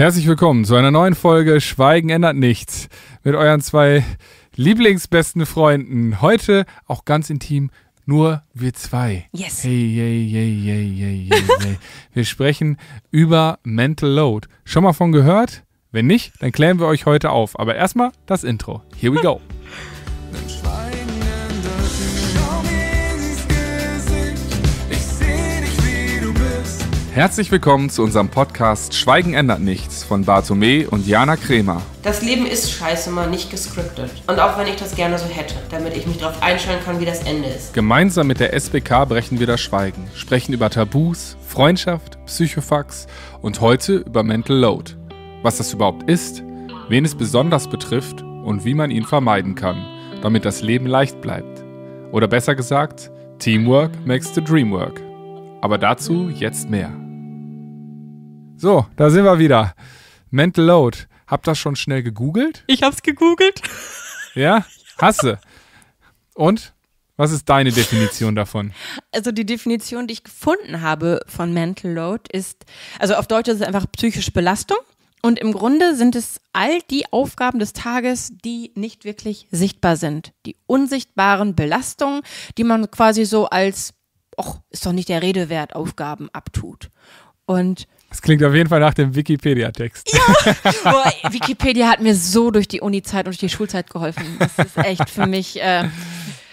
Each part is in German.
Herzlich willkommen zu einer neuen Folge Schweigen ändert nichts mit euren zwei Lieblingsbesten Freunden. Heute auch ganz intim nur wir zwei. Yes. Hey, hey, hey, hey, hey, hey, hey. wir sprechen über Mental Load. Schon mal von gehört? Wenn nicht, dann klären wir euch heute auf. Aber erstmal das Intro. Here we go. Herzlich willkommen zu unserem Podcast Schweigen ändert nichts von Bartome und Jana Kremer. Das Leben ist scheiße mal nicht gescriptet. Und auch wenn ich das gerne so hätte, damit ich mich darauf einstellen kann, wie das Ende ist. Gemeinsam mit der SBK brechen wir das Schweigen, sprechen über Tabus, Freundschaft, Psychofax und heute über Mental Load. Was das überhaupt ist, wen es besonders betrifft und wie man ihn vermeiden kann, damit das Leben leicht bleibt. Oder besser gesagt, Teamwork makes the dream work. Aber dazu jetzt mehr. So, da sind wir wieder. Mental Load. Habt das schon schnell gegoogelt? Ich hab's gegoogelt. Ja? Hasse. Und? Was ist deine Definition davon? Also die Definition, die ich gefunden habe von Mental Load ist, also auf Deutsch ist es einfach psychische Belastung. Und im Grunde sind es all die Aufgaben des Tages, die nicht wirklich sichtbar sind. Die unsichtbaren Belastungen, die man quasi so als, ach, ist doch nicht der Rede wert, Aufgaben abtut. Und das klingt auf jeden Fall nach dem Wikipedia-Text. Ja. Boah, Wikipedia hat mir so durch die Uni-Zeit und durch die Schulzeit geholfen. Das ist echt für mich. Äh,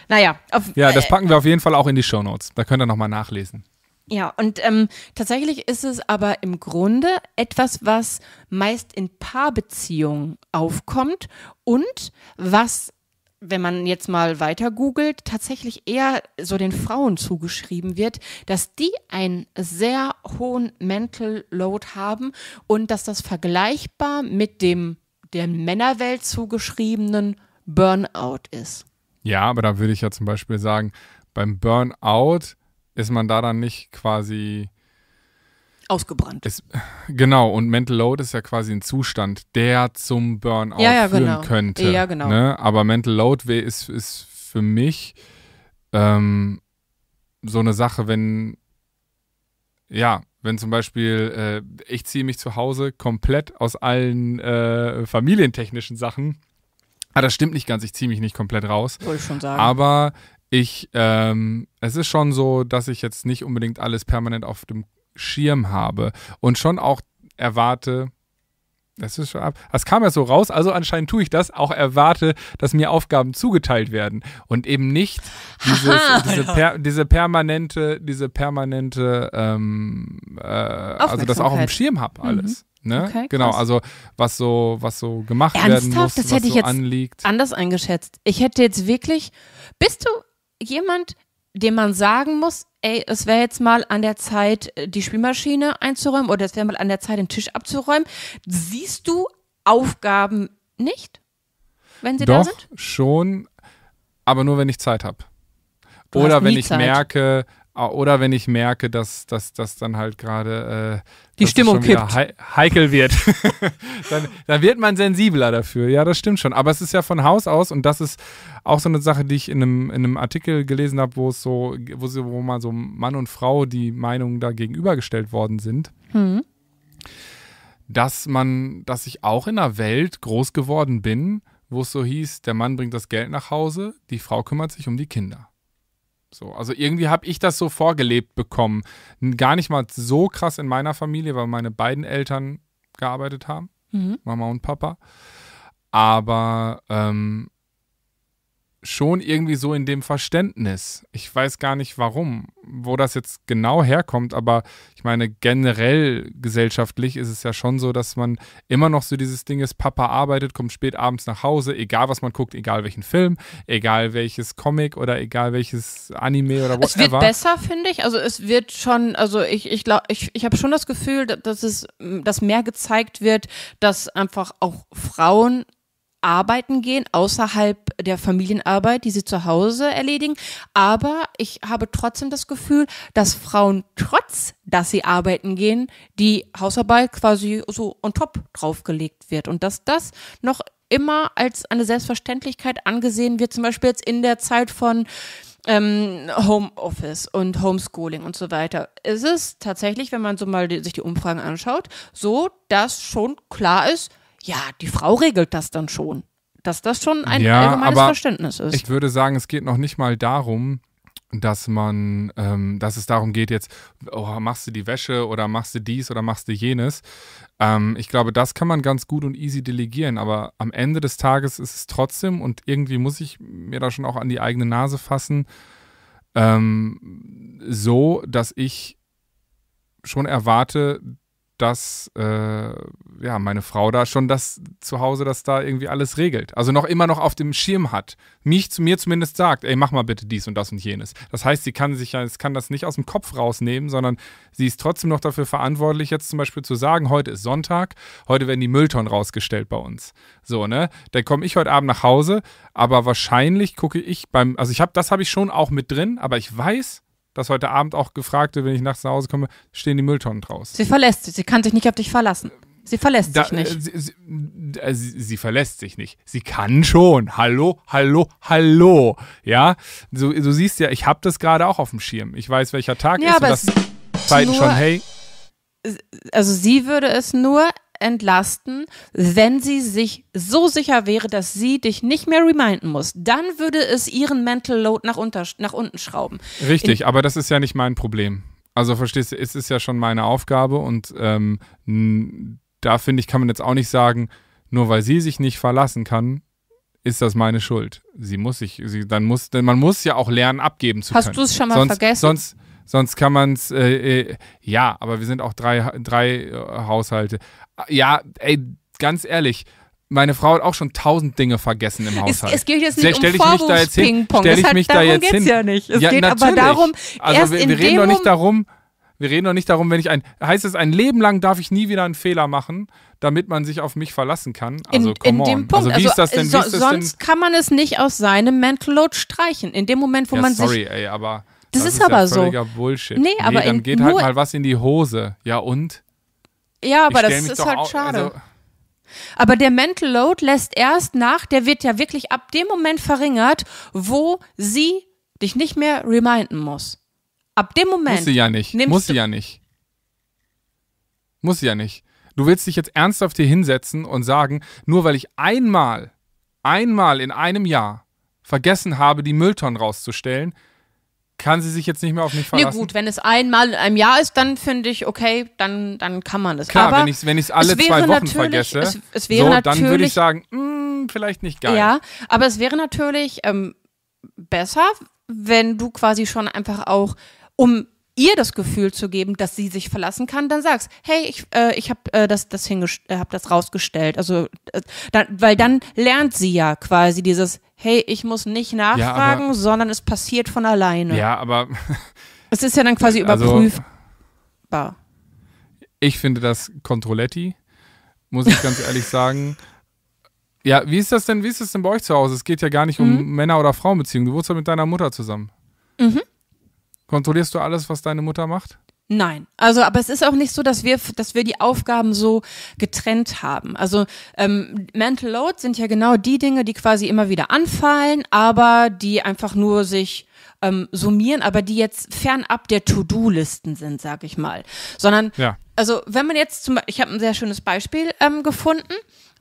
naja. Auf, ja, das äh, packen wir auf jeden Fall auch in die Show Notes. Da könnt ihr nochmal nachlesen. Ja, und ähm, tatsächlich ist es aber im Grunde etwas, was meist in Paarbeziehungen aufkommt und was wenn man jetzt mal weiter googelt, tatsächlich eher so den Frauen zugeschrieben wird, dass die einen sehr hohen Mental Load haben und dass das vergleichbar mit dem der Männerwelt zugeschriebenen Burnout ist. Ja, aber da würde ich ja zum Beispiel sagen, beim Burnout ist man da dann nicht quasi ausgebrannt. Es, genau, und Mental Load ist ja quasi ein Zustand, der zum Burnout ja, ja, führen genau. könnte. Ja, genau. Ne? Aber Mental Load ist, ist für mich ähm, so eine Sache, wenn, ja, wenn zum Beispiel äh, ich ziehe mich zu Hause komplett aus allen äh, familientechnischen Sachen. Ah, das stimmt nicht ganz, ich ziehe mich nicht komplett raus. Wollte ich schon sagen. Aber ich, ähm, es ist schon so, dass ich jetzt nicht unbedingt alles permanent auf dem Schirm habe und schon auch erwarte, das ist schon ab. Das kam ja so raus, also anscheinend tue ich das, auch erwarte, dass mir Aufgaben zugeteilt werden und eben nicht dieses, Aha, diese, per, diese, permanente, diese permanente, ähm, äh, also das auch auf dem Schirm habe mhm. alles. Mhm. Ne? Okay, genau, also was so, was so gemacht Ernsthaft? werden muss, das was hätte ich jetzt anliegt. Anders eingeschätzt. Ich hätte jetzt wirklich, bist du jemand, dem man sagen muss, ey, es wäre jetzt mal an der Zeit, äh, die Spielmaschine einzuräumen oder es wäre mal an der Zeit, den Tisch abzuräumen. Siehst du Aufgaben nicht, wenn sie Doch, da sind? Schon, aber nur wenn ich Zeit habe. Oder wenn ich Zeit. merke, Ah, oder wenn ich merke, dass das dass dann halt gerade äh, die Stimmung kippt. Hei heikel wird. dann, dann wird man sensibler dafür. Ja, das stimmt schon. Aber es ist ja von Haus aus und das ist auch so eine Sache, die ich in einem, in einem Artikel gelesen habe, wo es so, wo, so, wo mal so Mann und Frau die Meinungen da gegenübergestellt worden sind. Mhm. Dass man, dass ich auch in einer Welt groß geworden bin, wo es so hieß, der Mann bringt das Geld nach Hause, die Frau kümmert sich um die Kinder. So, also irgendwie habe ich das so vorgelebt bekommen. Gar nicht mal so krass in meiner Familie, weil meine beiden Eltern gearbeitet haben, mhm. Mama und Papa. Aber ähm, schon irgendwie so in dem Verständnis. Ich weiß gar nicht warum, wo das jetzt genau herkommt, aber ich meine, generell gesellschaftlich ist es ja schon so, dass man immer noch so dieses Ding ist, Papa arbeitet, kommt spät abends nach Hause, egal was man guckt, egal welchen Film, egal welches Comic oder egal welches Anime oder whatever. Es wird besser, finde ich. Also es wird schon, also ich, ich glaube, ich, ich habe schon das Gefühl, dass es, dass mehr gezeigt wird, dass einfach auch Frauen arbeiten gehen, außerhalb der Familienarbeit, die sie zu Hause erledigen. Aber ich habe trotzdem das Gefühl, dass Frauen trotz, dass sie arbeiten gehen, die Hausarbeit quasi so on top draufgelegt wird und dass das noch immer als eine Selbstverständlichkeit angesehen wird, zum Beispiel jetzt in der Zeit von ähm, Homeoffice und Homeschooling und so weiter. Ist Es tatsächlich, wenn man so mal die, sich die Umfragen anschaut, so, dass schon klar ist, ja, die Frau regelt das dann schon. Dass das schon ein ja, allgemeines Verständnis ist. Ich würde sagen, es geht noch nicht mal darum, dass man, ähm, dass es darum geht, jetzt, oh, machst du die Wäsche oder machst du dies oder machst du jenes. Ähm, ich glaube, das kann man ganz gut und easy delegieren, aber am Ende des Tages ist es trotzdem und irgendwie muss ich mir da schon auch an die eigene Nase fassen, ähm, so, dass ich schon erwarte, dass dass äh, ja meine Frau da schon das zu Hause, dass da irgendwie alles regelt. Also noch immer noch auf dem Schirm hat, mich zu mir zumindest sagt, ey, mach mal bitte dies und das und jenes. Das heißt, sie kann sich ja, kann das nicht aus dem Kopf rausnehmen, sondern sie ist trotzdem noch dafür verantwortlich, jetzt zum Beispiel zu sagen, heute ist Sonntag, heute werden die Mülltonnen rausgestellt bei uns. So ne, dann komme ich heute Abend nach Hause, aber wahrscheinlich gucke ich beim, also ich habe, das habe ich schon auch mit drin, aber ich weiß dass heute Abend auch gefragt wird, wenn ich nachts nach Hause komme, stehen die Mülltonnen draus. Sie verlässt sich, sie kann sich nicht auf dich verlassen. Sie verlässt da, sich nicht. Äh, sie, sie, äh, sie, sie, verlässt sich nicht. Sie kann schon. Hallo, hallo, hallo. Ja, so, du siehst ja, ich habe das gerade auch auf dem Schirm. Ich weiß, welcher Tag ja, ist. Aber und das Zeiten schon, hey. Also sie würde es nur entlasten, wenn sie sich so sicher wäre, dass sie dich nicht mehr reminden muss. Dann würde es ihren Mental Load nach, unter, nach unten schrauben. Richtig, In aber das ist ja nicht mein Problem. Also verstehst du, es ist ja schon meine Aufgabe und ähm, da finde ich, kann man jetzt auch nicht sagen, nur weil sie sich nicht verlassen kann, ist das meine Schuld. Sie muss sich, sie, dann muss, denn man muss ja auch lernen, abgeben zu Hast können. Hast du es schon mal sonst, vergessen? Sonst, sonst kann man es, äh, äh, ja, aber wir sind auch drei, drei äh, Haushalte. Ja, ey, ganz ehrlich, meine Frau hat auch schon tausend Dinge vergessen im Haushalt. Es, es geht jetzt nicht stell um Vorwurfs-Ping-Pong. Stell ich halt, mich da jetzt hin. ja nicht. Es ja, geht natürlich. aber darum, also erst wir, wir in reden dem doch nicht darum, wir reden doch nicht darum, wenn ich ein, heißt es, ein Leben lang darf ich nie wieder einen Fehler machen, damit man sich auf mich verlassen kann. Also, in, come in dem on. Punkt, also, wie also, ist das denn? So, sonst denn? kann man es nicht aus seinem Mental Load streichen. In dem Moment, wo ja, man sorry, sich. Sorry, ey, aber das, das ist, ist, aber ja völliger so. Bullshit. Nee, aber nee, dann in, geht halt mal was in die Hose. Ja und? Ja, aber das ist halt auch, schade. Also aber der Mental Load lässt erst nach, der wird ja wirklich ab dem Moment verringert, wo sie dich nicht mehr reminden muss. Ab dem Moment. Muss sie ja nicht. Muss sie ja nicht. Muss sie ja nicht. Du willst dich jetzt ernsthaft hier hinsetzen und sagen, nur weil ich einmal, einmal in einem Jahr vergessen habe, die Mülltonnen rauszustellen, kann sie sich jetzt nicht mehr auf mich verlassen. Nee, gut, wenn es einmal in einem Jahr ist, dann finde ich, okay, dann, dann kann man es. Klar, Aber wenn ich wenn es alle zwei Wochen vergesse, es, es wäre so, dann würde ich sagen, mh, mm, vielleicht nicht geil. Ja, aber es wäre natürlich ähm, besser, wenn du quasi schon einfach auch, um ihr das Gefühl zu geben, dass sie sich verlassen kann, dann sagst, hey, ich, äh, ich habe äh, das, das, äh, hab das rausgestellt. Also, äh, da, weil dann lernt sie ja quasi dieses, hey, ich muss nicht nachfragen, ja, aber, sondern es passiert von alleine. Ja, aber. es ist ja dann quasi also überprüfbar. Also, ich finde das Controletti, muss ich ganz ehrlich sagen. Ja, wie ist das denn, wie ist das denn bei euch zu Hause? Es geht ja gar nicht mhm. um Männer- oder Frauenbeziehungen. Du wohnst ja mit deiner Mutter zusammen. Mhm. Kontrollierst du alles, was deine Mutter macht? Nein, also aber es ist auch nicht so, dass wir, dass wir die Aufgaben so getrennt haben. Also ähm, Mental Load sind ja genau die Dinge, die quasi immer wieder anfallen, aber die einfach nur sich ähm, summieren, aber die jetzt fernab der To-Do-Listen sind, sag ich mal. Sondern, ja. also wenn man jetzt zum Beispiel, ich habe ein sehr schönes Beispiel ähm, gefunden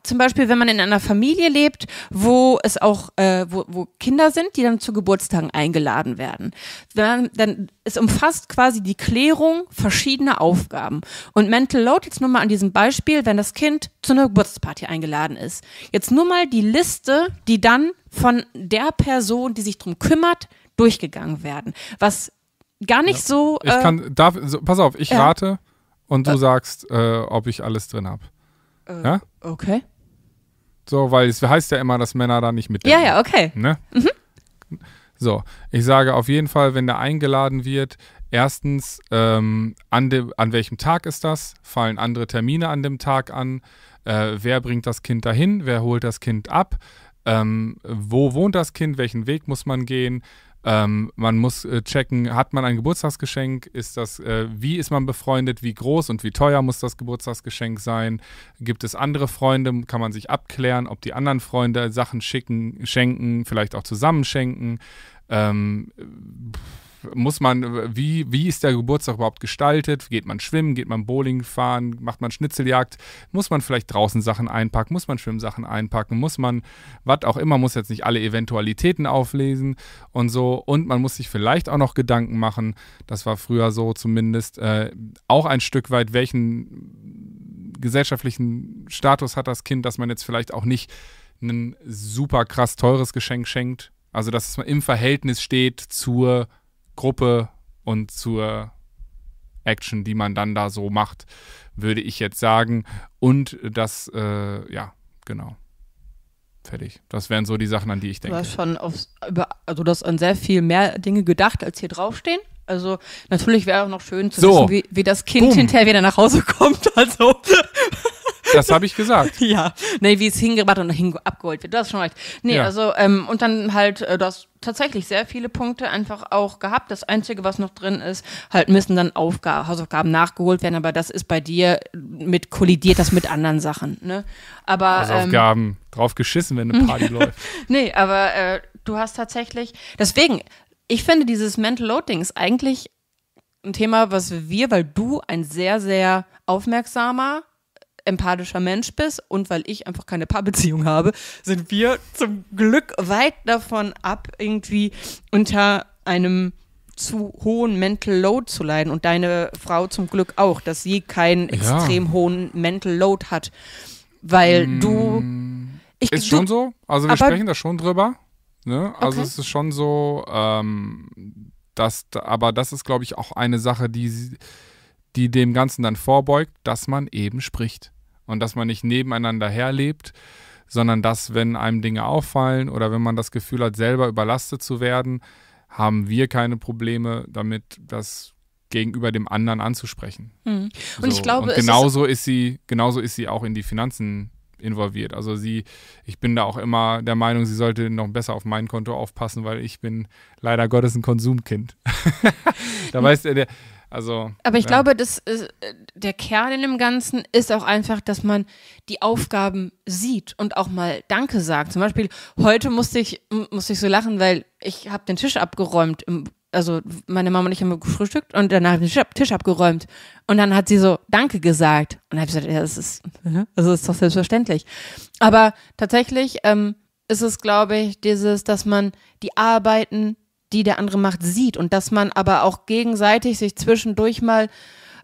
zum Beispiel, wenn man in einer Familie lebt, wo es auch, äh, wo, wo Kinder sind, die dann zu Geburtstagen eingeladen werden. Dann, dann es umfasst quasi die Klärung verschiedener Aufgaben. Und Mental Load, jetzt nur mal an diesem Beispiel, wenn das Kind zu einer Geburtsparty eingeladen ist. Jetzt nur mal die Liste, die dann von der Person, die sich darum kümmert, durchgegangen werden. Was gar nicht ja. so. Äh, ich kann, darf, so, pass auf, ich ja. rate und du äh. sagst, äh, ob ich alles drin habe. Äh, ja? Okay. So, weil es heißt ja immer, dass Männer da nicht mitdenken. Ja, ja, okay. Ne? Mhm. So, ich sage auf jeden Fall, wenn der eingeladen wird, erstens, ähm, an, de, an welchem Tag ist das? Fallen andere Termine an dem Tag an? Äh, wer bringt das Kind dahin? Wer holt das Kind ab? Ähm, wo wohnt das Kind? Welchen Weg muss man gehen? Ähm, man muss äh, checken, hat man ein Geburtstagsgeschenk? Ist das, äh, wie ist man befreundet? Wie groß und wie teuer muss das Geburtstagsgeschenk sein? Gibt es andere Freunde? Kann man sich abklären, ob die anderen Freunde Sachen schicken, schenken, vielleicht auch zusammen schenken? Ähm, pff muss man, wie, wie ist der Geburtstag überhaupt gestaltet? Geht man schwimmen, geht man Bowling fahren, macht man Schnitzeljagd? Muss man vielleicht draußen Sachen einpacken? Muss man Schwimmsachen einpacken? Muss man, was auch immer, muss jetzt nicht alle Eventualitäten auflesen und so. Und man muss sich vielleicht auch noch Gedanken machen, das war früher so zumindest, äh, auch ein Stück weit, welchen gesellschaftlichen Status hat das Kind, dass man jetzt vielleicht auch nicht ein super krass teures Geschenk schenkt, also, dass es im Verhältnis steht zur Gruppe und zur Action, die man dann da so macht, würde ich jetzt sagen. Und das, äh, ja, genau. Fertig. Das wären so die Sachen, an die ich denke. Du hast schon aufs, über, also das an sehr viel mehr Dinge gedacht, als hier draufstehen. Also natürlich wäre auch noch schön zu so. wissen, wie, wie das Kind Boom. hinterher wieder nach Hause kommt. Also das habe ich gesagt. ja. Nee, wie es hingebracht und hinge abgeholt wird. Du hast schon recht. Nee, ja. also, ähm, und dann halt, äh, du hast tatsächlich sehr viele Punkte einfach auch gehabt. Das Einzige, was noch drin ist, halt müssen dann Aufgaben, Hausaufgaben nachgeholt werden, aber das ist bei dir äh, mit kollidiert das mit anderen Sachen. Ne? Aber, ähm, Hausaufgaben ähm, drauf geschissen, wenn eine Party läuft. Nee, aber äh, du hast tatsächlich. Deswegen, ich finde dieses Mental Loading ist eigentlich ein Thema, was wir, weil du ein sehr, sehr aufmerksamer empathischer Mensch bist und weil ich einfach keine Paarbeziehung habe, sind wir zum Glück weit davon ab, irgendwie unter einem zu hohen Mental Load zu leiden und deine Frau zum Glück auch, dass sie keinen ja. extrem hohen Mental Load hat, weil mm, du ich, ist du, schon so, also wir sprechen da schon drüber, ne? Also okay. es ist schon so, ähm, dass, aber das ist glaube ich auch eine Sache, die die dem Ganzen dann vorbeugt, dass man eben spricht und dass man nicht nebeneinander herlebt, sondern dass, wenn einem Dinge auffallen oder wenn man das Gefühl hat, selber überlastet zu werden, haben wir keine Probleme damit, das gegenüber dem anderen anzusprechen. Mhm. Und so. ich glaube, und genauso ist, ist sie, genauso ist sie auch in die Finanzen involviert. Also sie, ich bin da auch immer der Meinung, sie sollte noch besser auf mein Konto aufpassen, weil ich bin leider Gottes ein Konsumkind. da weißt du, der, also, Aber ich ja. glaube, das ist, äh, der Kern in dem Ganzen ist auch einfach, dass man die Aufgaben sieht und auch mal Danke sagt. Zum Beispiel, heute musste ich, musste ich so lachen, weil ich habe den Tisch abgeräumt. Also meine Mama und ich haben gefrühstückt und danach habe ich den Tisch abgeräumt. Und dann hat sie so Danke gesagt. Und dann habe ich gesagt, ja, das ist, also das ist doch selbstverständlich. Aber tatsächlich ähm, ist es, glaube ich, dieses, dass man die Arbeiten die der andere macht, sieht und dass man aber auch gegenseitig sich zwischendurch mal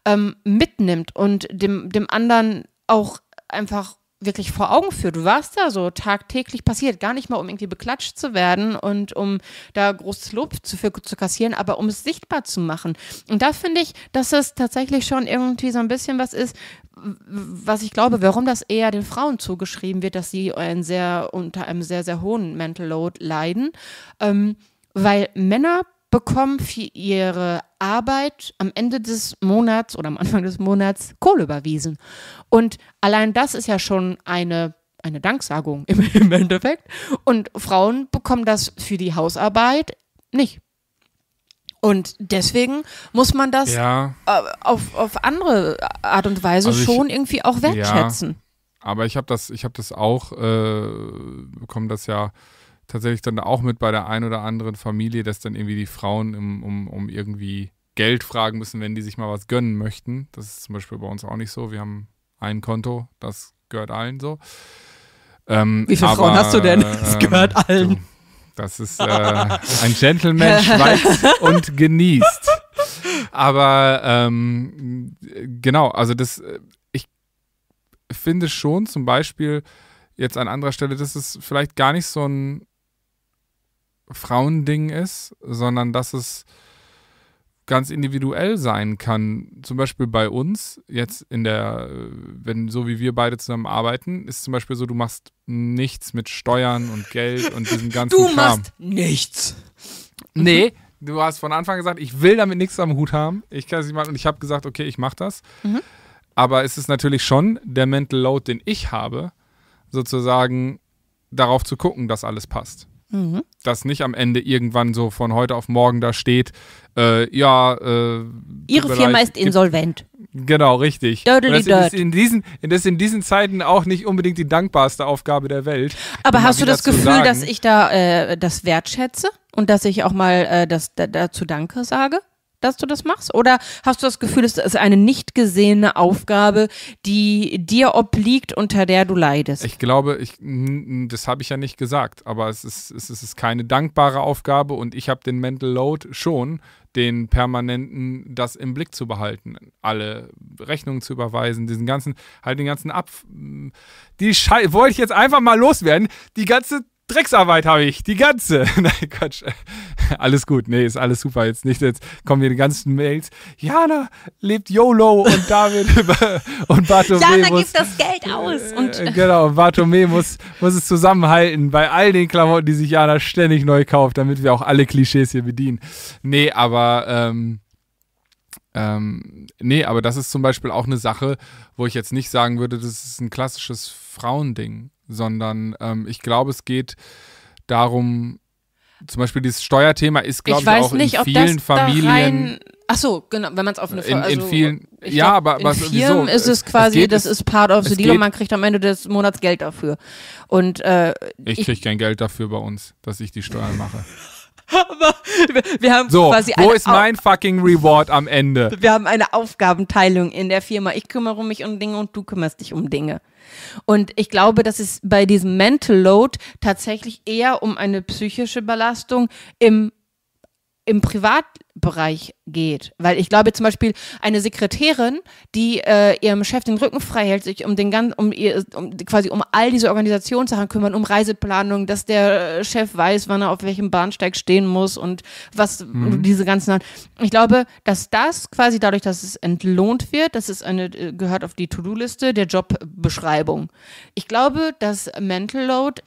ähm, mitnimmt und dem, dem anderen auch einfach wirklich vor Augen führt, was da so tagtäglich passiert. Gar nicht mal, um irgendwie beklatscht zu werden und um da großes Lob zu, für, zu kassieren, aber um es sichtbar zu machen. Und da finde ich, dass es tatsächlich schon irgendwie so ein bisschen was ist, was ich glaube, warum das eher den Frauen zugeschrieben wird, dass sie ein sehr, unter einem sehr, sehr hohen Mental Load leiden. Ähm, weil Männer bekommen für ihre Arbeit am Ende des Monats oder am Anfang des Monats Kohle überwiesen. Und allein das ist ja schon eine, eine Danksagung im, im Endeffekt. Und Frauen bekommen das für die Hausarbeit nicht. Und deswegen muss man das ja. Äh, auf, auf andere Art und Weise also schon ich, irgendwie auch wertschätzen. Ja, aber ich habe das, ich das auch, äh, bekommen das ja tatsächlich dann auch mit bei der einen oder anderen Familie, dass dann irgendwie die Frauen im, um, um irgendwie Geld fragen müssen, wenn die sich mal was gönnen möchten. Das ist zum Beispiel bei uns auch nicht so. Wir haben ein Konto, das gehört allen so. Ähm, Wie viele aber, Frauen hast du denn? Das gehört ähm, allen. Du, das ist äh, ein Gentleman schweigt und genießt. Aber ähm, genau, also das, äh, ich finde schon zum Beispiel jetzt an anderer Stelle, dass es vielleicht gar nicht so ein Frauending ist, sondern dass es ganz individuell sein kann. Zum Beispiel bei uns, jetzt in der, wenn so wie wir beide zusammen arbeiten, ist zum Beispiel so, du machst nichts mit Steuern und Geld und diesem ganzen Du Kram. machst nichts. Nee, du hast von Anfang gesagt, ich will damit nichts am Hut haben. Ich kann es nicht machen und ich habe gesagt, okay, ich mache das. Mhm. Aber es ist natürlich schon der Mental Load, den ich habe, sozusagen darauf zu gucken, dass alles passt. Mhm das nicht am Ende irgendwann so von heute auf morgen da steht, äh, ja. Äh, Ihre Firma ist insolvent. Genau, richtig. das, ist in diesen, das ist in diesen Zeiten auch nicht unbedingt die dankbarste Aufgabe der Welt. Aber hast du das Gefühl, sagen, dass ich da äh, das wertschätze und dass ich auch mal äh, das, da, dazu Danke sage? dass du das machst? Oder hast du das Gefühl, es ist eine nicht gesehene Aufgabe, die dir obliegt, unter der du leidest? Ich glaube, ich, das habe ich ja nicht gesagt, aber es ist, es ist keine dankbare Aufgabe und ich habe den Mental Load schon, den permanenten, das im Blick zu behalten, alle Rechnungen zu überweisen, diesen ganzen, halt den ganzen Ab. Die Schei wollte ich jetzt einfach mal loswerden. Die ganze Drecksarbeit habe ich, die ganze. Nein, Quatsch. alles gut. Nee, ist alles super. Jetzt nicht, jetzt kommen hier die ganzen Mails. Jana lebt YOLO und David und Bartome. Jana muss, gibt das Geld aus. Und genau, Bartome muss, muss es zusammenhalten bei all den Klamotten, die sich Jana ständig neu kauft, damit wir auch alle Klischees hier bedienen. Nee, aber. Ähm, ähm, nee, aber das ist zum Beispiel auch eine Sache, wo ich jetzt nicht sagen würde, das ist ein klassisches Frauending, sondern ähm, ich glaube, es geht darum, zum Beispiel dieses Steuerthema ist, glaube ich, ich auch nicht, in vielen Familien. Ach so, genau, wenn man es auf eine in, also, in vielen, ja, glaub, aber in was, Firmen wieso? ist es quasi, es geht, das ist part of the deal und man kriegt am Ende des Monats Geld dafür. Und äh, ich, ich kriege kein Geld dafür bei uns, dass ich die Steuern mache. Aber wir haben so, quasi wo ist mein fucking Reward am Ende? Wir haben eine Aufgabenteilung in der Firma. Ich kümmere mich um Dinge und du kümmerst dich um Dinge. Und ich glaube, dass es bei diesem Mental Load tatsächlich eher um eine psychische Belastung im im Privat, Bereich geht. Weil ich glaube zum Beispiel eine Sekretärin, die äh, ihrem Chef den Rücken frei hält, sich um den ganzen, um, ihr, um quasi um all diese Organisationssachen kümmern, um Reiseplanung, dass der Chef weiß, wann er auf welchem Bahnsteig stehen muss und was mhm. diese ganzen. Ich glaube, dass das quasi dadurch, dass es entlohnt wird, das ist eine äh, gehört auf die To-Do-Liste der Jobbeschreibung. Ich glaube, dass Mental Load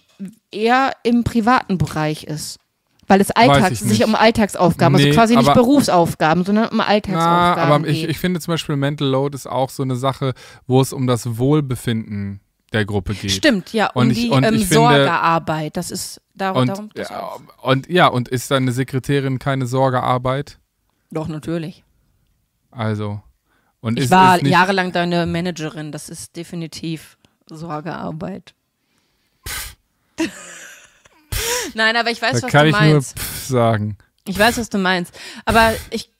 eher im privaten Bereich ist. Weil es Alltags, sich um Alltagsaufgaben, also nee, also quasi nicht Berufsaufgaben, sondern um Alltagsaufgaben. Na, aber ich, ich finde zum Beispiel Mental Load ist auch so eine Sache, wo es um das Wohlbefinden der Gruppe geht. Stimmt, ja, und um ich, die und ähm, Sorgearbeit, das ist darum, und, darum das ja, und ja, und ist deine Sekretärin keine Sorgearbeit? Doch, natürlich. Also. Und ich ist, war ist nicht, jahrelang deine Managerin, das ist definitiv Sorgearbeit. Pff. Nein, aber ich weiß, da was du meinst. Kann ich nur pff sagen. Ich weiß, was du meinst. Aber ich.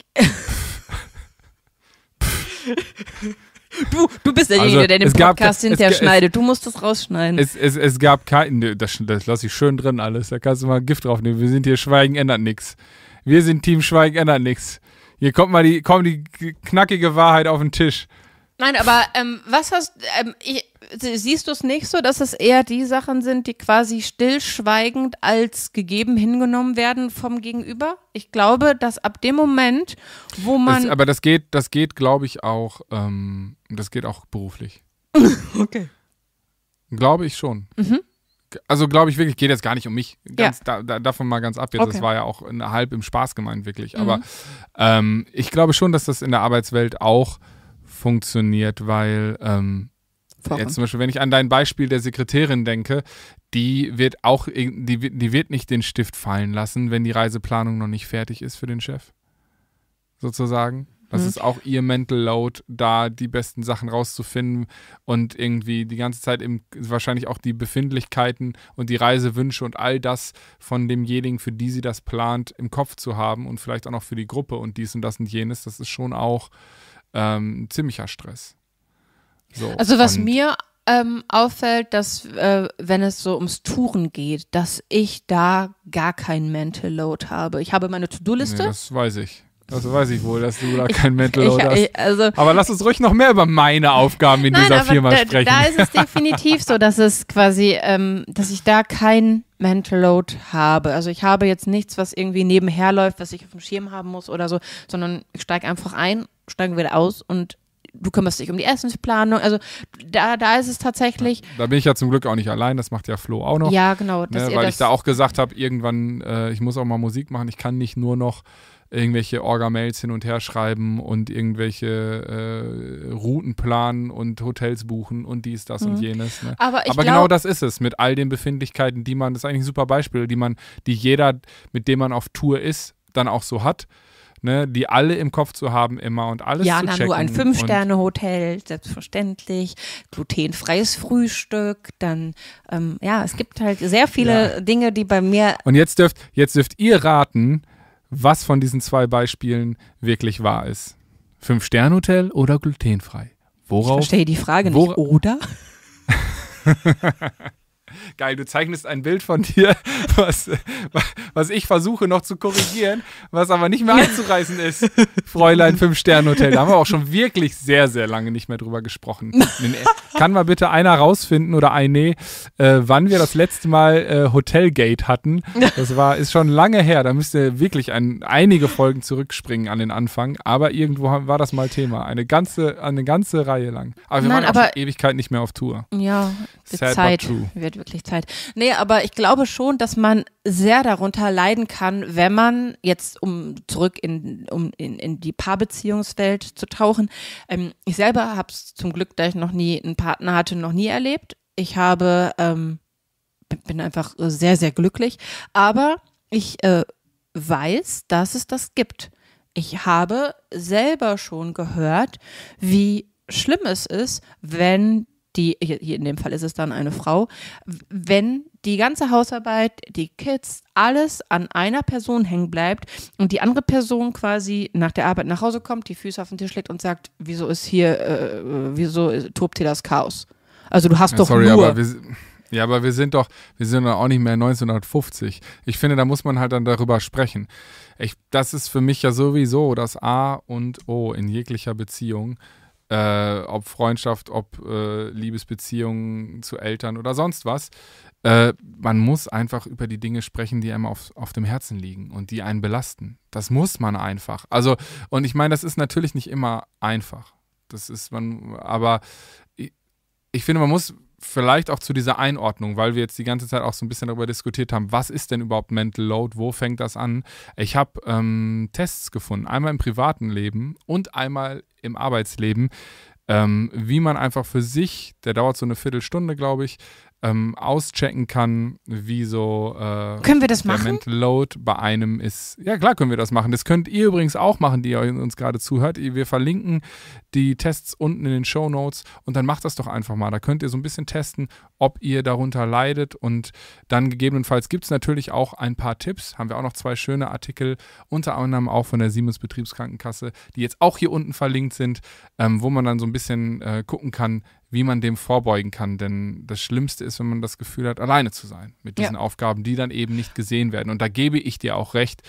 Du, du bist derjenige, also, der den Podcast gab, hinterher schneidet. du musst das rausschneiden. Es, es, es gab kein. Das, das lasse ich schön drin alles. Da kannst du mal Gift draufnehmen. Wir sind hier Schweigen ändert nichts. Wir sind Team Schweigen ändert nichts. Hier kommt mal die, kommt die knackige Wahrheit auf den Tisch. Nein, aber ähm, was hast ähm, ich, siehst du es nicht so, dass es eher die Sachen sind, die quasi stillschweigend als gegeben hingenommen werden vom Gegenüber? Ich glaube, dass ab dem Moment, wo man das, aber das geht, das geht, glaube ich auch, ähm, das geht auch beruflich. okay. Glaube ich schon. Mhm. Also glaube ich wirklich, geht jetzt gar nicht um mich. Ganz, ja. da, da, davon mal ganz ab. Jetzt, okay. das war ja auch halb im Spaß gemeint wirklich. Mhm. Aber ähm, ich glaube schon, dass das in der Arbeitswelt auch funktioniert, weil ähm, Jetzt zum Beispiel, wenn ich an dein Beispiel der Sekretärin denke, die wird auch, die, die wird nicht den Stift fallen lassen, wenn die Reiseplanung noch nicht fertig ist für den Chef. Sozusagen. Das mhm. ist auch ihr Mental Load, da die besten Sachen rauszufinden und irgendwie die ganze Zeit im, wahrscheinlich auch die Befindlichkeiten und die Reisewünsche und all das von demjenigen, für die sie das plant, im Kopf zu haben und vielleicht auch noch für die Gruppe und dies und das und jenes. Das ist schon auch ähm, ziemlicher Stress. So, also was mir ähm, auffällt, dass äh, wenn es so ums Touren geht, dass ich da gar kein Mental Load habe. Ich habe meine To-Do-Liste. Nee, das weiß ich. Das weiß ich wohl, dass du da kein Mental Load hast. Ich, also, aber lass uns ruhig noch mehr über meine Aufgaben in nein, dieser Firma da, sprechen. Da ist es definitiv so, dass es quasi, ähm, dass ich da kein Mental Load habe. Also ich habe jetzt nichts, was irgendwie nebenher läuft, was ich auf dem Schirm haben muss oder so, sondern ich steige einfach ein steigen wir aus und du kümmerst dich um die Essensplanung. Also da, da ist es tatsächlich. Da bin ich ja zum Glück auch nicht allein, das macht ja Flo auch noch. Ja, genau. Ne, weil ich da auch gesagt habe, irgendwann, äh, ich muss auch mal Musik machen, ich kann nicht nur noch irgendwelche Orga-Mails hin und her schreiben und irgendwelche äh, Routen planen und Hotels buchen und dies, das mhm. und jenes. Ne? Aber, Aber genau das ist es mit all den Befindlichkeiten, die man, das ist eigentlich ein super Beispiel, die man, die jeder, mit dem man auf Tour ist, dann auch so hat ne, die alle im Kopf zu haben immer und alles ja, zu na, checken. Ja, nur ein Fünf-Sterne-Hotel, selbstverständlich, glutenfreies Frühstück, dann, ähm, ja, es gibt halt sehr viele ja. Dinge, die bei mir. Und jetzt dürft, jetzt dürft ihr raten, was von diesen zwei Beispielen wirklich wahr ist. Fünf-Sterne-Hotel oder glutenfrei? Worauf? Ich verstehe die Frage nicht. Oder? geil, du zeichnest ein Bild von dir, was, was ich versuche noch zu korrigieren, was aber nicht mehr einzureißen ist. Fräulein Fünf-Sterne-Hotel, da haben wir auch schon wirklich sehr, sehr lange nicht mehr drüber gesprochen. Kann mal bitte einer rausfinden oder eine, äh, wann wir das letzte Mal äh, Hotelgate hatten. Das war, ist schon lange her, da müsst ihr wirklich ein, einige Folgen zurückspringen an den Anfang, aber irgendwo war das mal Thema, eine ganze, eine ganze Reihe lang. Aber wir Nein, waren aber, Ewigkeit nicht mehr auf Tour. Ja, die Sad Zeit wird wirklich Zeit. Nee, aber ich glaube schon, dass man sehr darunter leiden kann, wenn man jetzt, um zurück in, um in, in die Paarbeziehungswelt zu tauchen. Ähm, ich selber habe es zum Glück, da ich noch nie einen Partner hatte, noch nie erlebt. Ich habe, ähm, bin einfach sehr, sehr glücklich. Aber ich äh, weiß, dass es das gibt. Ich habe selber schon gehört, wie schlimm es ist, wenn die, hier, hier in dem Fall ist es dann eine Frau, wenn die ganze Hausarbeit, die Kids, alles an einer Person hängen bleibt und die andere Person quasi nach der Arbeit nach Hause kommt, die Füße auf den Tisch legt und sagt, wieso ist hier, äh, äh wieso tobt hier das Chaos? Also du hast ja, doch sorry, nur... Aber wir ja, aber wir sind doch, wir sind doch auch nicht mehr 1950. Ich finde, da muss man halt dann darüber sprechen. Ich, das ist für mich ja sowieso das A und O in jeglicher Beziehung äh, ob Freundschaft, ob äh, Liebesbeziehungen zu Eltern oder sonst was. Äh, man muss einfach über die Dinge sprechen, die einem auf, auf dem Herzen liegen und die einen belasten. Das muss man einfach. Also, und ich meine, das ist natürlich nicht immer einfach. Das ist man, aber ich, ich finde, man muss vielleicht auch zu dieser Einordnung, weil wir jetzt die ganze Zeit auch so ein bisschen darüber diskutiert haben, was ist denn überhaupt Mental Load, wo fängt das an? Ich habe ähm, Tests gefunden, einmal im privaten Leben und einmal im Arbeitsleben, ähm, wie man einfach für sich, der dauert so eine Viertelstunde, glaube ich, ähm, auschecken kann, wie so äh, können wir das der Mental Load bei einem ist. Ja, klar können wir das machen. Das könnt ihr übrigens auch machen, die ihr uns gerade zuhört. Wir verlinken die Tests unten in den Show Notes und dann macht das doch einfach mal. Da könnt ihr so ein bisschen testen, ob ihr darunter leidet und dann gegebenenfalls gibt es natürlich auch ein paar Tipps. Haben wir auch noch zwei schöne Artikel, unter anderem auch von der Siemens Betriebskrankenkasse, die jetzt auch hier unten verlinkt sind, ähm, wo man dann so ein bisschen äh, gucken kann, wie man dem vorbeugen kann. Denn das Schlimmste ist, wenn man das Gefühl hat, alleine zu sein mit diesen ja. Aufgaben, die dann eben nicht gesehen werden. Und da gebe ich dir auch recht.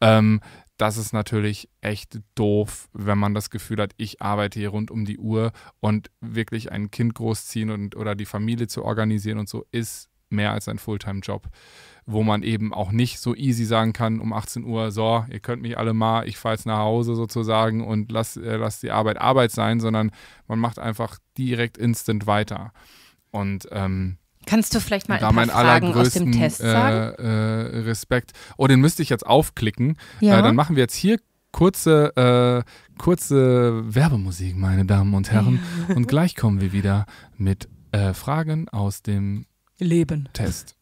Ähm, das ist natürlich echt doof, wenn man das Gefühl hat, ich arbeite hier rund um die Uhr und wirklich ein Kind großziehen und oder die Familie zu organisieren und so ist mehr als ein Fulltime-Job, wo man eben auch nicht so easy sagen kann, um 18 Uhr, so, ihr könnt mich alle mal, ich fahre jetzt nach Hause sozusagen und lass, äh, lass die Arbeit Arbeit sein, sondern man macht einfach direkt instant weiter. Und ähm, Kannst du vielleicht mal da ein paar Fragen aus dem Test sagen? Äh, äh, Respekt. Oh, den müsste ich jetzt aufklicken. Ja. Äh, dann machen wir jetzt hier kurze, äh, kurze Werbemusik, meine Damen und Herren. Ja. Und gleich kommen wir wieder mit äh, Fragen aus dem Leben. Test.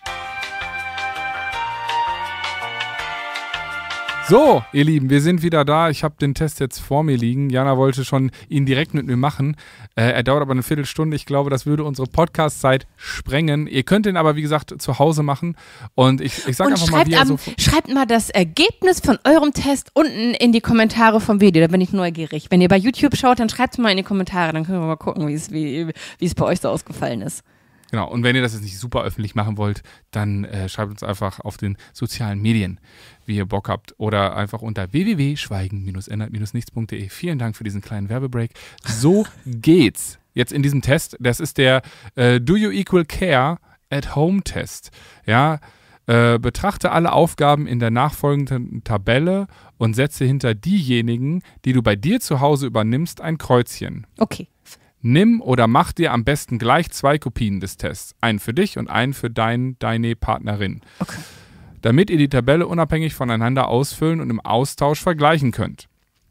So, ihr Lieben, wir sind wieder da. Ich habe den Test jetzt vor mir liegen. Jana wollte schon ihn direkt mit mir machen. Äh, er dauert aber eine Viertelstunde. Ich glaube, das würde unsere Podcast-Zeit sprengen. Ihr könnt ihn aber, wie gesagt, zu Hause machen. Und ich, ich sage einfach mal, wie am, so Schreibt mal das Ergebnis von eurem Test unten in die Kommentare vom Video. Da bin ich neugierig. Wenn ihr bei YouTube schaut, dann schreibt es mal in die Kommentare. Dann können wir mal gucken, wie es bei euch so ausgefallen ist. Genau, und wenn ihr das jetzt nicht super öffentlich machen wollt, dann äh, schreibt uns einfach auf den sozialen Medien, wie ihr Bock habt. Oder einfach unter www.schweigen-ändert-nichts.de. Vielen Dank für diesen kleinen Werbebreak. So geht's jetzt in diesem Test. Das ist der äh, Do You Equal Care at Home Test. Ja, äh, betrachte alle Aufgaben in der nachfolgenden Tabelle und setze hinter diejenigen, die du bei dir zu Hause übernimmst, ein Kreuzchen. Okay. Nimm oder mach dir am besten gleich zwei Kopien des Tests. Einen für dich und einen für dein, deine Partnerin. Okay. Damit ihr die Tabelle unabhängig voneinander ausfüllen und im Austausch vergleichen könnt.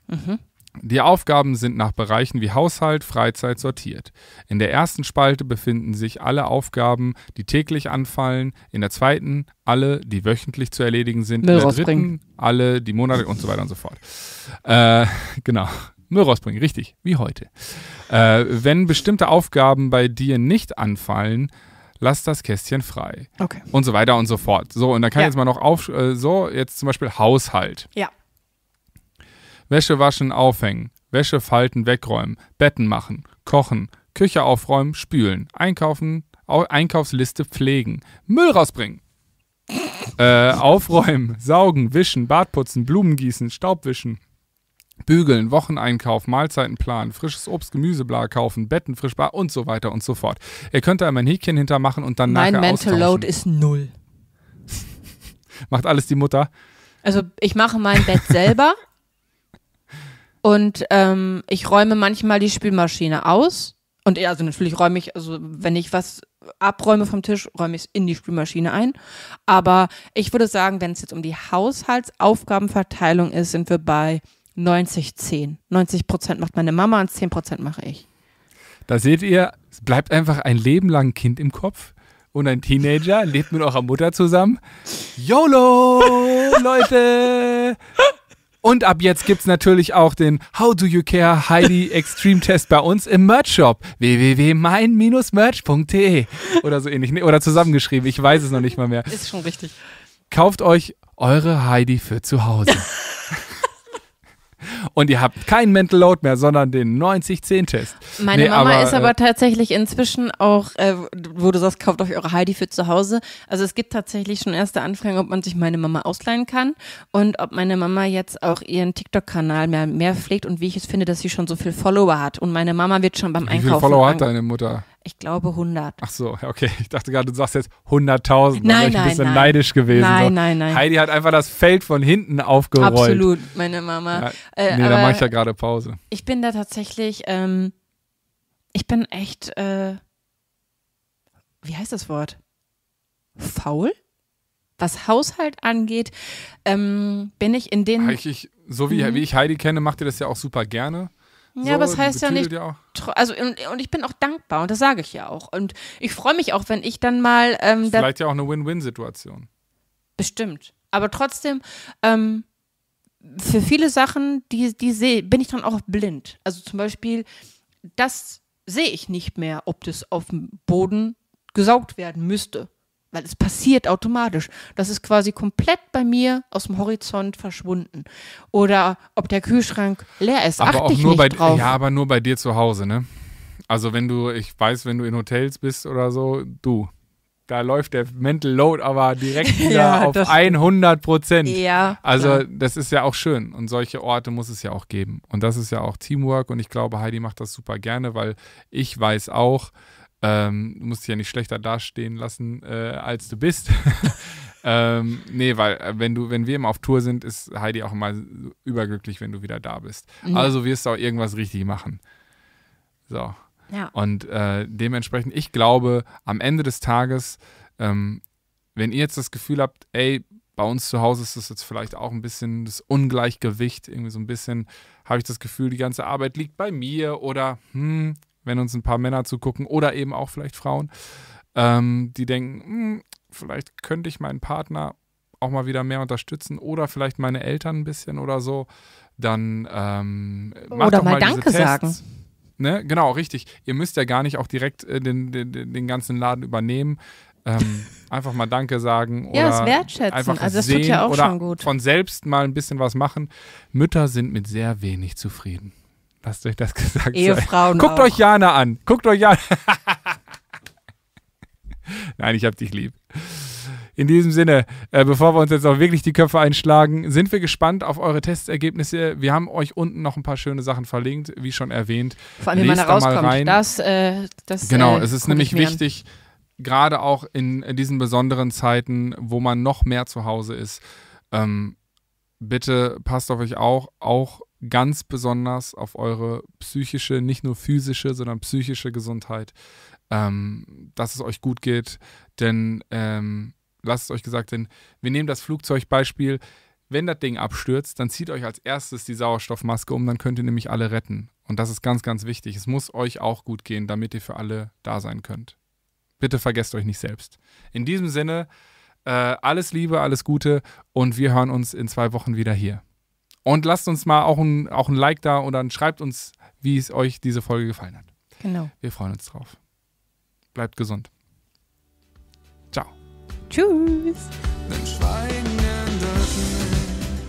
Mhm. Die Aufgaben sind nach Bereichen wie Haushalt, Freizeit sortiert. In der ersten Spalte befinden sich alle Aufgaben, die täglich anfallen, in der zweiten alle, die wöchentlich zu erledigen sind, Müll in der dritten alle, die monatlich und so weiter und so fort. Äh, genau. Müll rausbringen, richtig, wie heute. Äh, wenn bestimmte Aufgaben bei dir nicht anfallen, lass das Kästchen frei. Okay. Und so weiter und so fort. So, und da kann ja. jetzt mal noch auf, äh, so, jetzt zum Beispiel Haushalt. Ja. Wäsche waschen, aufhängen, Wäsche falten, wegräumen, Betten machen, kochen, Küche aufräumen, spülen, einkaufen, Au Einkaufsliste pflegen, Müll rausbringen. äh, aufräumen, saugen, wischen, Bad putzen, Blumen gießen, Staub wischen, Bügeln, Wocheneinkauf, Mahlzeiten planen, frisches Obst, Gemüseblar kaufen, Betten frischbar und so weiter und so fort. Ihr könnt da immer ein Häkchen hintermachen und dann mein nachher Mein Mental Load ist null. Macht alles die Mutter? Also ich mache mein Bett selber und ähm, ich räume manchmal die Spülmaschine aus. Und also natürlich räume ich, also wenn ich was abräume vom Tisch, räume ich es in die Spülmaschine ein. Aber ich würde sagen, wenn es jetzt um die Haushaltsaufgabenverteilung ist, sind wir bei 90, 10. 90 Prozent macht meine Mama und 10 Prozent mache ich. Da seht ihr, es bleibt einfach ein Leben lang Kind im Kopf und ein Teenager lebt mit eurer Mutter zusammen. YOLO, Leute! Und ab jetzt gibt es natürlich auch den How Do You Care Heidi Extreme Test bei uns im Merch-Shop. www.mein-merch.de oder so ähnlich. Oder zusammengeschrieben, ich weiß es noch nicht mal mehr. Ist schon richtig. Kauft euch eure Heidi für zu Hause. und ihr habt keinen Mental Load mehr, sondern den 90-10-Test. Meine nee, Mama aber, ist äh, aber äh, tatsächlich inzwischen auch, äh, wo du sagst, kauft euch eure Heidi für zu Hause. Also es gibt tatsächlich schon erste Anfragen, ob man sich meine Mama ausleihen kann und ob meine Mama jetzt auch ihren TikTok-Kanal mehr, mehr pflegt und wie ich es finde, dass sie schon so viel Follower hat. Und meine Mama wird schon beim wie Einkaufen. Wie viele Follower hat deine Mutter? Ich glaube 100. Ach so, okay. Ich dachte gerade, du sagst jetzt 100.000. Nein, nein, ich ein bisschen nein. neidisch gewesen. Nein, so. nein, nein. Heidi hat einfach das Feld von hinten aufgerollt. Absolut, meine Mama. Ja, äh, nee, da mache ich ja gerade Pause. Ich bin da tatsächlich, ähm, ich bin echt, äh, wie heißt das Wort? Faul? Was Haushalt angeht, ähm, bin ich in den. Ich, ich, so wie, mhm. wie ich Heidi kenne, macht ihr das ja auch super gerne. Ja, so, aber es heißt ja nicht. Also, und, und, ich bin auch dankbar und das sage ich ja auch. Und ich freue mich auch, wenn ich dann mal. Ähm, Vielleicht ja auch eine Win-Win-Situation. Bestimmt. Aber trotzdem, ähm, für viele Sachen, die, die sehe, bin ich dann auch blind. Also zum Beispiel, das sehe ich nicht mehr, ob das auf dem Boden gesaugt werden müsste weil es passiert automatisch. Das ist quasi komplett bei mir aus dem Horizont verschwunden. Oder ob der Kühlschrank leer ist, aber achte ich nicht bei, drauf. Ja, aber nur bei dir zu Hause, ne? Also wenn du, ich weiß, wenn du in Hotels bist oder so, du, da läuft der Mental Load aber direkt wieder ja, auf 100 Prozent. Ja, also klar. das ist ja auch schön und solche Orte muss es ja auch geben. Und das ist ja auch Teamwork und ich glaube, Heidi macht das super gerne, weil ich weiß auch, ähm, du musst dich ja nicht schlechter dastehen lassen, äh, als du bist. ähm, nee, weil äh, wenn du, wenn wir immer auf Tour sind, ist Heidi auch immer überglücklich, wenn du wieder da bist. Mhm. Also wirst du auch irgendwas richtig machen. So. Ja. Und äh, dementsprechend, ich glaube, am Ende des Tages, ähm, wenn ihr jetzt das Gefühl habt, ey, bei uns zu Hause ist das jetzt vielleicht auch ein bisschen das Ungleichgewicht, irgendwie so ein bisschen, habe ich das Gefühl, die ganze Arbeit liegt bei mir oder hm, wenn uns ein paar Männer zugucken oder eben auch vielleicht Frauen, ähm, die denken, hm, vielleicht könnte ich meinen Partner auch mal wieder mehr unterstützen oder vielleicht meine Eltern ein bisschen oder so, dann ähm, macht oder doch mal, mal Danke sagen. Ne? Genau, richtig. Ihr müsst ja gar nicht auch direkt äh, den, den, den ganzen Laden übernehmen. ähm, einfach mal Danke sagen oder ja, es wertschätzen. einfach also das sehen tut ja auch oder schon gut. von selbst mal ein bisschen was machen. Mütter sind mit sehr wenig zufrieden. Lasst euch das gesagt Ehefrauen sein. Guckt auch. euch Jana an. Guckt euch Jana. Nein, ich hab dich lieb. In diesem Sinne, äh, bevor wir uns jetzt auch wirklich die Köpfe einschlagen, sind wir gespannt auf eure Testergebnisse. Wir haben euch unten noch ein paar schöne Sachen verlinkt, wie schon erwähnt. Vor allem, wenn man da rauskommt. rein. Das, äh, das, äh, genau, äh, es ist nämlich wichtig, an. gerade auch in, in, diesen besonderen Zeiten, wo man noch mehr zu Hause ist, ähm, bitte passt auf euch auch, auch ganz besonders auf eure psychische, nicht nur physische, sondern psychische Gesundheit, ähm, dass es euch gut geht. Denn, ähm, lasst es euch gesagt, denn wir nehmen das Flugzeugbeispiel. Wenn das Ding abstürzt, dann zieht euch als erstes die Sauerstoffmaske um, dann könnt ihr nämlich alle retten. Und das ist ganz, ganz wichtig. Es muss euch auch gut gehen, damit ihr für alle da sein könnt. Bitte vergesst euch nicht selbst. In diesem Sinne, äh, alles Liebe, alles Gute und wir hören uns in zwei Wochen wieder hier. Und lasst uns mal auch ein, auch ein Like da und dann schreibt uns, wie es euch diese Folge gefallen hat. Genau. Wir freuen uns drauf. Bleibt gesund. Ciao. Tschüss.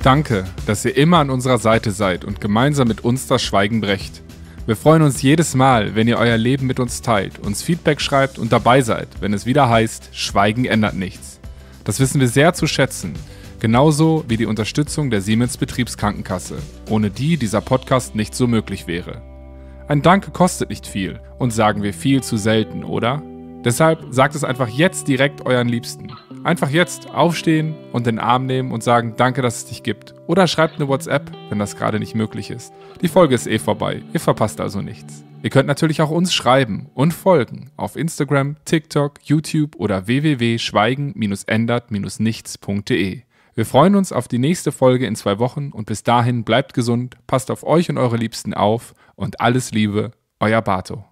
Danke, dass ihr immer an unserer Seite seid und gemeinsam mit uns das Schweigen brecht. Wir freuen uns jedes Mal, wenn ihr euer Leben mit uns teilt, uns Feedback schreibt und dabei seid, wenn es wieder heißt, Schweigen ändert nichts. Das wissen wir sehr zu schätzen Genauso wie die Unterstützung der Siemens Betriebskrankenkasse, ohne die dieser Podcast nicht so möglich wäre. Ein Danke kostet nicht viel und sagen wir viel zu selten, oder? Deshalb sagt es einfach jetzt direkt euren Liebsten. Einfach jetzt aufstehen und den Arm nehmen und sagen Danke, dass es dich gibt. Oder schreibt eine WhatsApp, wenn das gerade nicht möglich ist. Die Folge ist eh vorbei, ihr verpasst also nichts. Ihr könnt natürlich auch uns schreiben und folgen auf Instagram, TikTok, YouTube oder www.schweigen-ändert-nichts.de. Wir freuen uns auf die nächste Folge in zwei Wochen und bis dahin bleibt gesund, passt auf euch und eure Liebsten auf und alles Liebe, euer Bato.